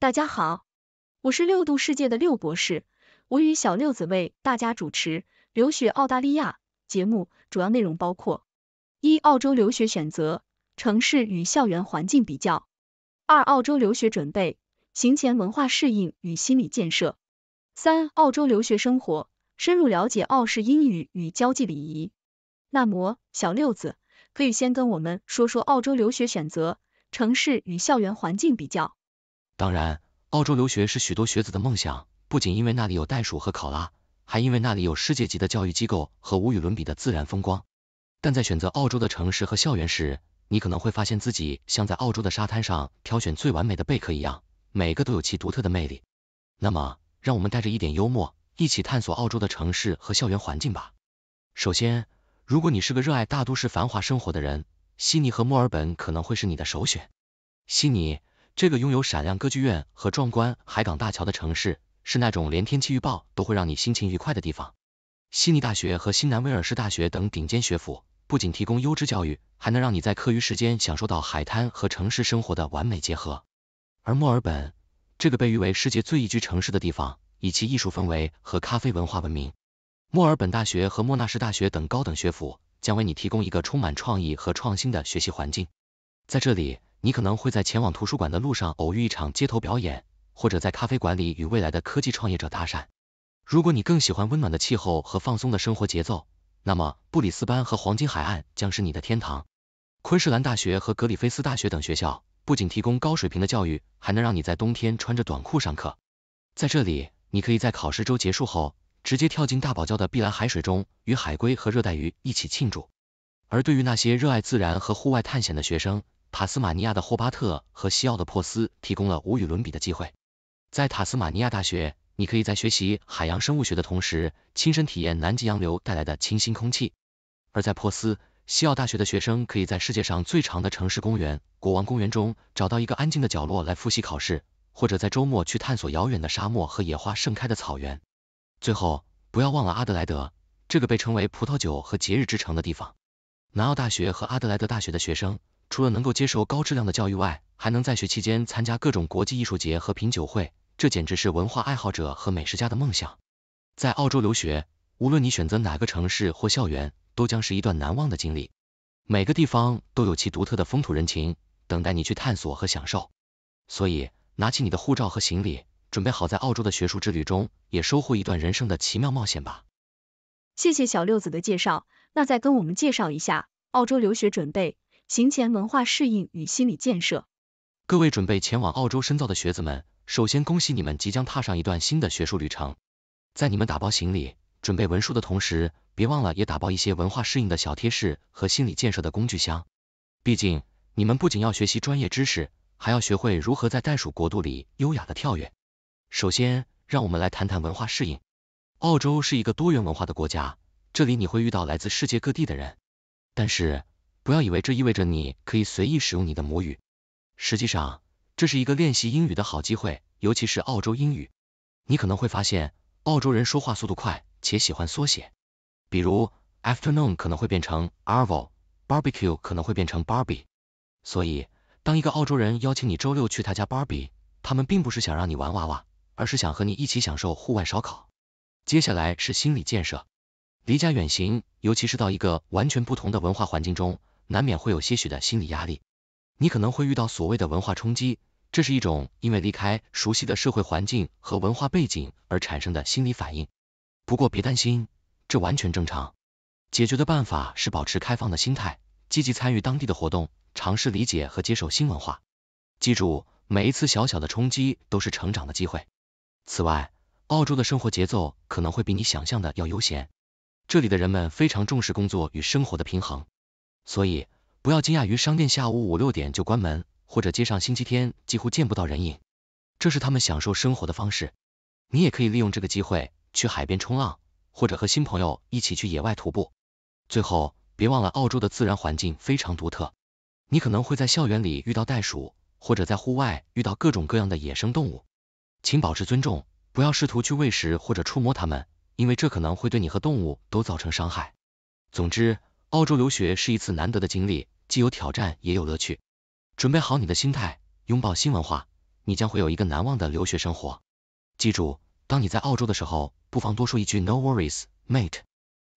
大家好，我是六度世界的六博士，我与小六子为大家主持《留学澳大利亚》节目，主要内容包括：一、澳洲留学选择城市与校园环境比较；二、澳洲留学准备，行前文化适应与心理建设；三、澳洲留学生活，深入了解澳式英语与交际礼仪。那么，小六子可以先跟我们说说澳洲留学选择城市与校园环境比较。当然，澳洲留学是许多学子的梦想，不仅因为那里有袋鼠和考拉，还因为那里有世界级的教育机构和无与伦比的自然风光。但在选择澳洲的城市和校园时，你可能会发现自己像在澳洲的沙滩上挑选最完美的贝壳一样，每个都有其独特的魅力。那么，让我们带着一点幽默，一起探索澳洲的城市和校园环境吧。首先，如果你是个热爱大都市繁华生活的人，悉尼和墨尔本可能会是你的首选。悉尼。这个拥有闪亮歌剧院和壮观海港大桥的城市，是那种连天气预报都会让你心情愉快的地方。悉尼大学和新南威尔士大学等顶尖学府，不仅提供优质教育，还能让你在课余时间享受到海滩和城市生活的完美结合。而墨尔本，这个被誉为世界最宜居城市的地方，以其艺术氛围和咖啡文化闻名。墨尔本大学和莫纳什大学等高等学府，将为你提供一个充满创意和创新的学习环境。在这里。你可能会在前往图书馆的路上偶遇一场街头表演，或者在咖啡馆里与未来的科技创业者搭讪。如果你更喜欢温暖的气候和放松的生活节奏，那么布里斯班和黄金海岸将是你的天堂。昆士兰大学和格里菲斯大学等学校不仅提供高水平的教育，还能让你在冬天穿着短裤上课。在这里，你可以在考试周结束后直接跳进大堡礁的碧蓝海水中，与海龟和热带鱼一起庆祝。而对于那些热爱自然和户外探险的学生，塔斯马尼亚的霍巴特和西奥的珀斯提供了无与伦比的机会。在塔斯马尼亚大学，你可以在学习海洋生物学的同时，亲身体验南极洋流带来的清新空气；而在珀斯，西澳大学的学生可以在世界上最长的城市公园——国王公园中找到一个安静的角落来复习考试，或者在周末去探索遥远的沙漠和野花盛开的草原。最后，不要忘了阿德莱德，这个被称为“葡萄酒和节日之城”的地方。南澳大学和阿德莱德大学的学生。除了能够接受高质量的教育外，还能在学期间参加各种国际艺术节和品酒会，这简直是文化爱好者和美食家的梦想。在澳洲留学，无论你选择哪个城市或校园，都将是一段难忘的经历。每个地方都有其独特的风土人情，等待你去探索和享受。所以，拿起你的护照和行李，准备好在澳洲的学术之旅中，也收获一段人生的奇妙冒险吧。谢谢小六子的介绍，那再跟我们介绍一下澳洲留学准备。行前文化适应与心理建设。各位准备前往澳洲深造的学子们，首先恭喜你们即将踏上一段新的学术旅程。在你们打包行李、准备文书的同时，别忘了也打包一些文化适应的小贴士和心理建设的工具箱。毕竟，你们不仅要学习专业知识，还要学会如何在袋鼠国度里优雅的跳跃。首先，让我们来谈谈文化适应。澳洲是一个多元文化的国家，这里你会遇到来自世界各地的人，但是。不要以为这意味着你可以随意使用你的母语，实际上这是一个练习英语的好机会，尤其是澳洲英语。你可能会发现，澳洲人说话速度快且喜欢缩写，比如 afternoon 可能会变成 arvo，barbecue 可能会变成 barbie。所以，当一个澳洲人邀请你周六去他家 barbie，他们并不是想让你玩娃娃，而是想和你一起享受户外烧烤。接下来是心理建设，离家远行，尤其是到一个完全不同的文化环境中。难免会有些许的心理压力，你可能会遇到所谓的文化冲击，这是一种因为离开熟悉的社会环境和文化背景而产生的心理反应。不过别担心，这完全正常。解决的办法是保持开放的心态，积极参与当地的活动，尝试理解和接受新文化。记住，每一次小小的冲击都是成长的机会。此外，澳洲的生活节奏可能会比你想象的要悠闲，这里的人们非常重视工作与生活的平衡。所以，不要惊讶于商店下午五六点就关门，或者街上星期天几乎见不到人影。这是他们享受生活的方式。你也可以利用这个机会去海边冲浪，或者和新朋友一起去野外徒步。最后，别忘了澳洲的自然环境非常独特，你可能会在校园里遇到袋鼠，或者在户外遇到各种各样的野生动物。请保持尊重，不要试图去喂食或者触摸它们，因为这可能会对你和动物都造成伤害。总之。澳洲留学是一次难得的经历，既有挑战，也有乐趣。准备好你的心态，拥抱新文化，你将会有一个难忘的留学生活。记住，当你在澳洲的时候，不妨多说一句 No worries, mate。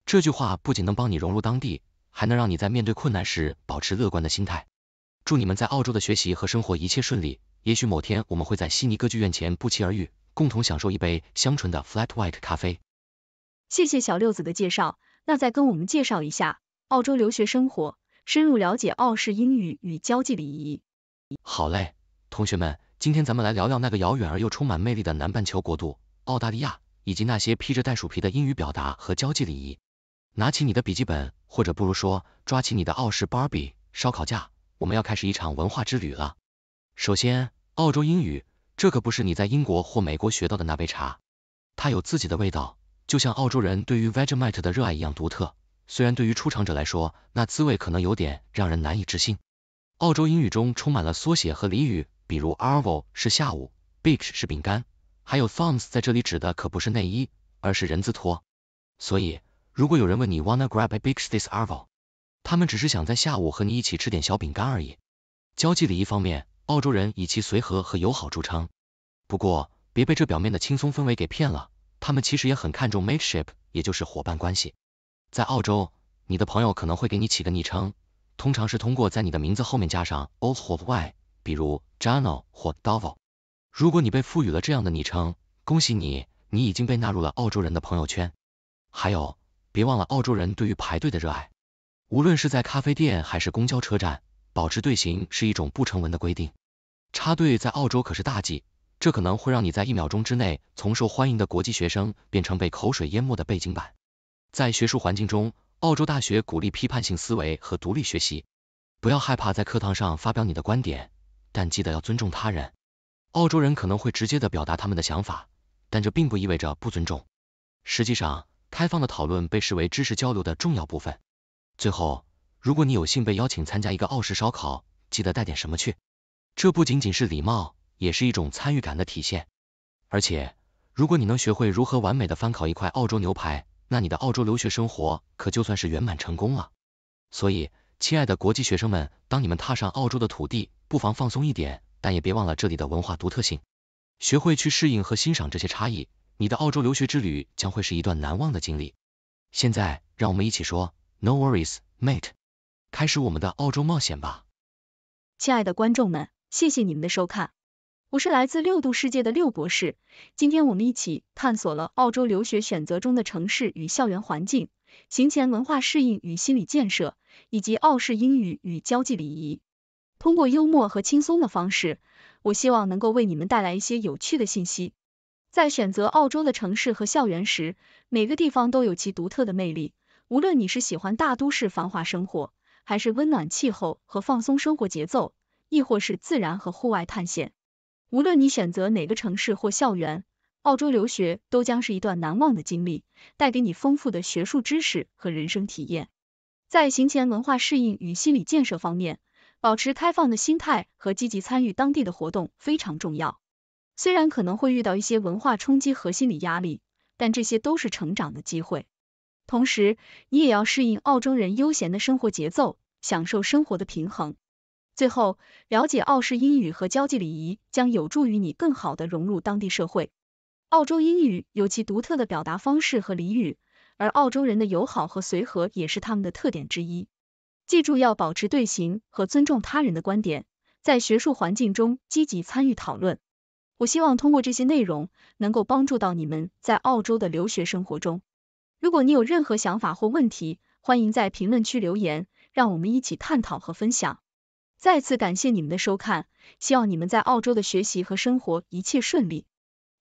这句话不仅能帮你融入当地，还能让你在面对困难时保持乐观的心态。祝你们在澳洲的学习和生活一切顺利。也许某天我们会在悉尼歌剧院前不期而遇，共同享受一杯香醇的 flat white 咖啡。谢谢小六子的介绍，那再跟我们介绍一下。澳洲留学生活，深入了解澳式英语与交际礼仪。好嘞，同学们，今天咱们来聊聊那个遥远而又充满魅力的南半球国度——澳大利亚，以及那些披着袋鼠皮的英语表达和交际礼仪。拿起你的笔记本，或者不如说抓起你的澳式 Barbie 烧烤架，我们要开始一场文化之旅了。首先，澳洲英语，这可不是你在英国或美国学到的那杯茶，它有自己的味道，就像澳洲人对于 Vegemite 的热爱一样独特。虽然对于出场者来说，那滋味可能有点让人难以置信。澳洲英语中充满了缩写和俚语，比如 arvo 是下午，bix 是饼干，还有 thongs 在这里指的可不是内衣，而是人字拖。所以如果有人问你 wanna grab a b i s this arvo，他们只是想在下午和你一起吃点小饼干而已。交际礼仪方面，澳洲人以其随和和友好著称。不过别被这表面的轻松氛围给骗了，他们其实也很看重 mateship，也就是伙伴关系。在澳洲，你的朋友可能会给你起个昵称，通常是通过在你的名字后面加上 O 或 Y，比如 Jono 或 Davo。如果你被赋予了这样的昵称，恭喜你，你已经被纳入了澳洲人的朋友圈。还有，别忘了澳洲人对于排队的热爱，无论是在咖啡店还是公交车站，保持队形是一种不成文的规定。插队在澳洲可是大忌，这可能会让你在一秒钟之内从受欢迎的国际学生变成被口水淹没的背景板。在学术环境中，澳洲大学鼓励批判性思维和独立学习，不要害怕在课堂上发表你的观点，但记得要尊重他人。澳洲人可能会直接的表达他们的想法，但这并不意味着不尊重。实际上，开放的讨论被视为知识交流的重要部分。最后，如果你有幸被邀请参加一个澳式烧烤，记得带点什么去，这不仅仅是礼貌，也是一种参与感的体现。而且，如果你能学会如何完美的翻烤一块澳洲牛排，那你的澳洲留学生活可就算是圆满成功了。所以，亲爱的国际学生们，当你们踏上澳洲的土地，不妨放松一点，但也别忘了这里的文化独特性，学会去适应和欣赏这些差异。你的澳洲留学之旅将会是一段难忘的经历。现在，让我们一起说 No worries, mate，开始我们的澳洲冒险吧！亲爱的观众们，谢谢你们的收看。我是来自六度世界的六博士。今天我们一起探索了澳洲留学选择中的城市与校园环境、行前文化适应与心理建设，以及澳式英语与交际礼仪。通过幽默和轻松的方式，我希望能够为你们带来一些有趣的信息。在选择澳洲的城市和校园时，每个地方都有其独特的魅力。无论你是喜欢大都市繁华生活，还是温暖气候和放松生活节奏，亦或是自然和户外探险。无论你选择哪个城市或校园，澳洲留学都将是一段难忘的经历，带给你丰富的学术知识和人生体验。在行前文化适应与心理建设方面，保持开放的心态和积极参与当地的活动非常重要。虽然可能会遇到一些文化冲击和心理压力，但这些都是成长的机会。同时，你也要适应澳洲人悠闲的生活节奏，享受生活的平衡。最后，了解澳式英语和交际礼仪将有助于你更好地融入当地社会。澳洲英语有其独特的表达方式和俚语，而澳洲人的友好和随和也是他们的特点之一。记住要保持队形和尊重他人的观点，在学术环境中积极参与讨论。我希望通过这些内容能够帮助到你们在澳洲的留学生活中。如果你有任何想法或问题，欢迎在评论区留言，让我们一起探讨和分享。再次感谢你们的收看，希望你们在澳洲的学习和生活一切顺利。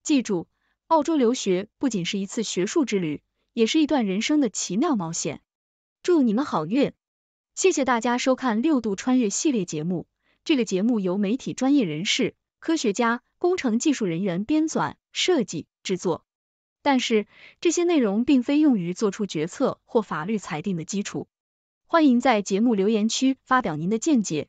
记住，澳洲留学不仅是一次学术之旅，也是一段人生的奇妙冒险。祝你们好运！谢谢大家收看《六度穿越》系列节目。这个节目由媒体专业人士、科学家、工程技术人员编纂、设计、制作，但是这些内容并非用于做出决策或法律裁定的基础。欢迎在节目留言区发表您的见解。